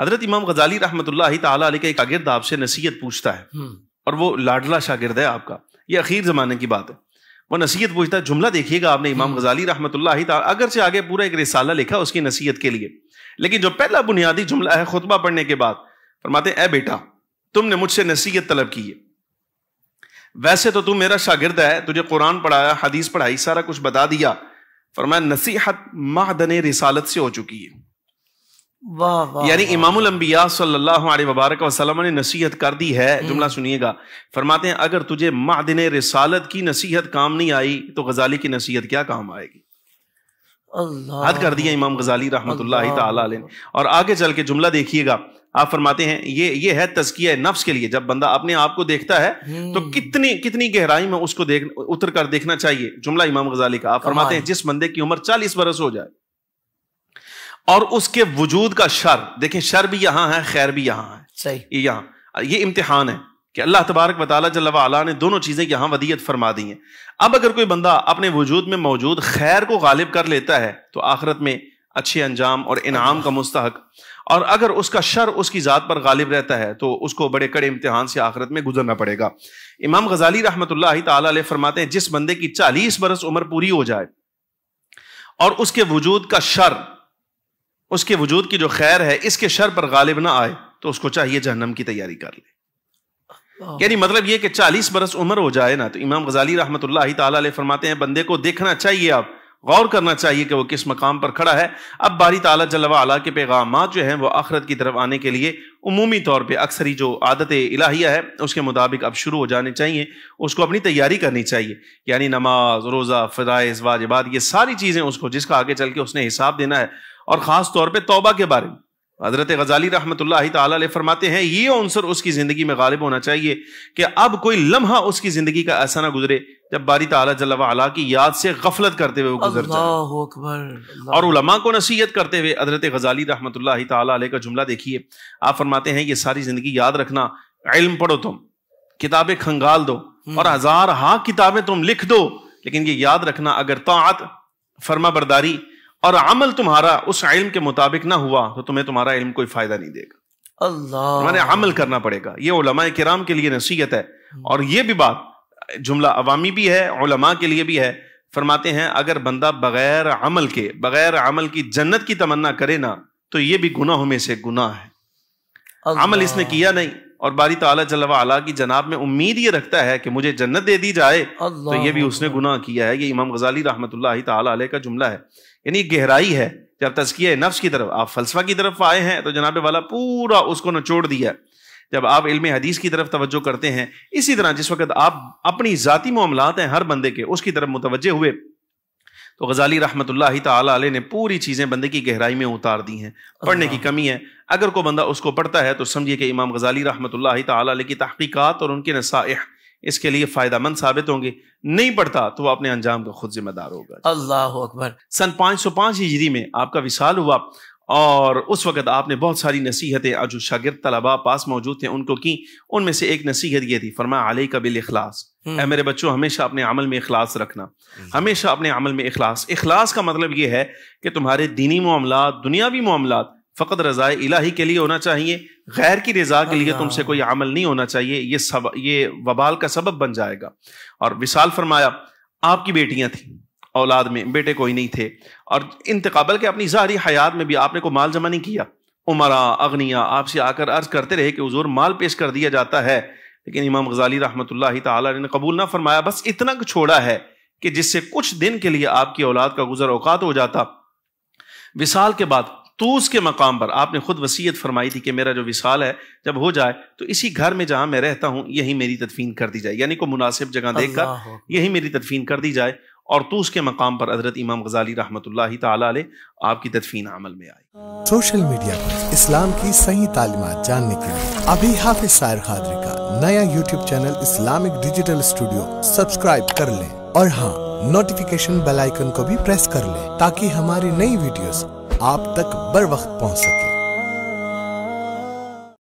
हजरत इमाम गजाली रहमत ताली का एक शागिर्द आपसे नसीहत पूछता है हम्म। और वो लाडला शागिर्द है आपका ये अखीर ज़माने की बात है वो नसीहत पूछता है जुमला देखिएगा आपने इमाम हम्म। गजाली रहमत अगर से आगे पूरा एक रिसाला लिखा उसकी नसीहत के लिए लेकिन जो पहला बुनियादी जुमला है खुतबा पढ़ने के बाद फरमाते ए बेटा तुमने मुझसे नसीहत तलब की है वैसे तो तू मेरा शागिर्द है तुझे कुरान पढ़ाया हदीस पढ़ाई सारा कुछ बता दिया फरमाया नसीहत माह रिसालत से हो चुकी है यानी इमामुल अम्बिया सल्लल्लाहु अलैहि वबारक वसल्लम ने नसीहत कर दी है हम्म। जुमला सुनिएगा फरमाते हैं अगर तुझे मादिन रसालत की नसीहत काम नहीं आई तो गजाली की नसीहत क्या काम आएगी हद कर दिया इमाम गजाली रहमत और आगे चल के जुमला देखिएगा आप फरमाते हैं ये ये है तजकिया नफ्स के लिए जब बंदा अपने आप को देखता है तो हम्म। कितनी कितनी गहराई में उसको देख उतर कर देखना चाहिए जुमला इमाम गजाली का आप फरमाते हैं जिस बंदे की उम्र चालीस बरस हो जाए और उसके वजूद का शर देखें शर भी यहाँ है खैर भी यहाँ है सही यहां यहाँ ये इम्तिहान है कि अल्लाह तबारक बताला जल्ला ने दोनों चीज़ें यहाँ वदियत फरमा दी हैं अब अगर कोई बंदा अपने वजूद में मौजूद खैर को गालिब कर लेता है तो आखिरत में अच्छे अंजाम और इनाम का मुस्तक और अगर उसका शर उसकी ज़ात पर गालिब रहता है तो उसको बड़े कड़े इम्तिहान से आखिरत में गुजरना पड़ेगा इमाम गजाली रहमत फरमाते हैं जिस बंदे की चालीस बरस उम्र पूरी हो जाए और उसके वजूद का शर उसके वजूद की जो खैर है इसके शर पर गालिब ना आए तो उसको चाहिए जहनम की तैयारी कर ले यानी मतलब यह कि चालीस बरस उम्र हो जाए ना तो इमाम गजाली रहमत फरमाते हैं बंदे को देखना चाहिए आप गौर करना चाहिए कि वो किस मकाम पर खड़ा है अब बारी ताला जलवा आला के पैगाम जो हैं वो आखरत की तरफ आने के लिए उमूमी तौर पर अक्सर ही जो आदत इलाहिया है उसके मुताबिक अब शुरू हो जाने चाहिए उसको अपनी तैयारी करनी चाहिए यानी नमाज रोज़ा फ़राइज़ वाजबात ये सारी चीज़ें उसको जिसका आगे चल के उसने हिसाब देना है और ख़ास तौर पर तोबा के बारे में हज़रत गजाली रहमत तरमाते फरमाते हैं ये अनसर उसकी ज़िंदगी में गालिब होना चाहिए कि अब कोई लम्हा उसकी ज़िंदगी का ऐसा ना गुजरे जब बारी ताला की याद से गफलत करते हुए वो गुजर अकबर और उलमा को नसीहत करते हुए अदरत गजाली रहमत का जुमला देखिए आप फरमाते हैं ये सारी जिंदगी याद रखना इल्म पढ़ो तुम किताबें खंगाल दो हम्म। और हजार हा किताबें तुम लिख दो लेकिन ये याद रखना अगर तात फर्मा बरदारी और अमल तुम्हारा उस इल्म के मुताबिक ना हुआ तो तुम्हें तुम्हारा इल्म कोई फायदा नहीं देगा अल्लाह मैंने अमल करना पड़ेगा ये उलमा कराम के लिए नसीहत है हम्म। और ये भी बात जुमला अवामी भी है उलमा के लिए भी है फरमाते हैं अगर बंदा बगैर अमल के बगैर अमल की जन्नत की तमन्ना करे ना तो ये भी गुनाहों में से गुना है अमल इसने किया नहीं और बारी ताला जल्ला की जनाब में उम्मीद ये रखता है कि मुझे जन्नत दे दी जाए तो ये भी उसने गुनाह किया है ये इमाम गजाली रहमत ताल का जुमला है यानी गहराई है जब तस्किया नफ्स की तरफ आप फलसफा की तरफ आए हैं तो जनाब वाला पूरा उसको नचोड़ दिया है जब आप इल्म हदीस की तरफ तवज्जो करते हैं इसी तरह जिस वक्त आप अपनी ज़ाती मामलात हैं हर बंदे के उसकी तरफ मुतवजे हुए तो गजाली रहमत ताली ने पूरी चीज़ें बंदे की गहराई में उतार दी हैं पढ़ने की कमी है अगर कोई बंदा उसको पढ़ता है तो समझिए कि इमाम गजाली रहमत की तहकीक़ात और उनके नसाइ इसके लिए फायदा मंद साबित होंगे नहीं पढ़ता तो वह अपने अंजाम का खुद जिम्मेदार होगा अल्लाह अकबर सन 505 सौ हिजरी में आपका विशाल हुआ और उस वक़्त आपने बहुत सारी नसीहतें जो शागिर तलबा पास मौजूद थे उनको की उनमें से एक नसीहत ये थी फरमा आलही का बिल अखलास है हम्म। मेरे बच्चों हमेशा अपने अमल में अखलास रखना हम्म। हमेशा अपने अमल में अखलास अखलास का मतलब यह है कि तुम्हारे दीनी मामला दुनियावी मामला फ़कत रज़ा इलाही के लिए होना चाहिए गैर की रज़ा के लिए तुमसे कोई अमल नहीं होना चाहिए ये सब ये वबाल का सबब बन जाएगा और विशाल फरमाया आपकी बेटियाँ थीं औलाद में बेटे कोई नहीं थे और इंतकाबल के अपनी जारी हयात में भी आपने को माल जमा नहीं किया उमरा अग्निया आपसे आकर अर्ज करते रहे कि हजूर माल पेश कर दिया जाता है लेकिन इमाम गजाली रहमत ने कबूल ना फरमाया बस इतना छोड़ा है कि जिससे कुछ दिन के लिए आपकी औलाद का गुजर औकात हो जाता विसाल के बाद तूस के मकाम पर आपने खुद वसीयत फरमाई थी कि मेरा जो विसाल है जब हो जाए तो इसी घर में जहां मैं रहता हूं यही मेरी तदफीन कर दी जाए यानी को मुनासिब जगह देखकर यही मेरी तदफीन कर दी जाए और तो उसके मकाम पर हजरत इमाम गजाली रहमत आपकी तदफीन अमल में आई सोशल मीडिया पर इस्लाम की सही तालीमत जानने के लिए अभी हाफिज सायर खादरी का नया YouTube channel Islamic digital studio subscribe कर लें और हाँ नोटिफिकेशन बेल आइकन को भी प्रेस कर लें ताकि हमारी नई वीडियोस आप तक बर वक्त पहुँच सके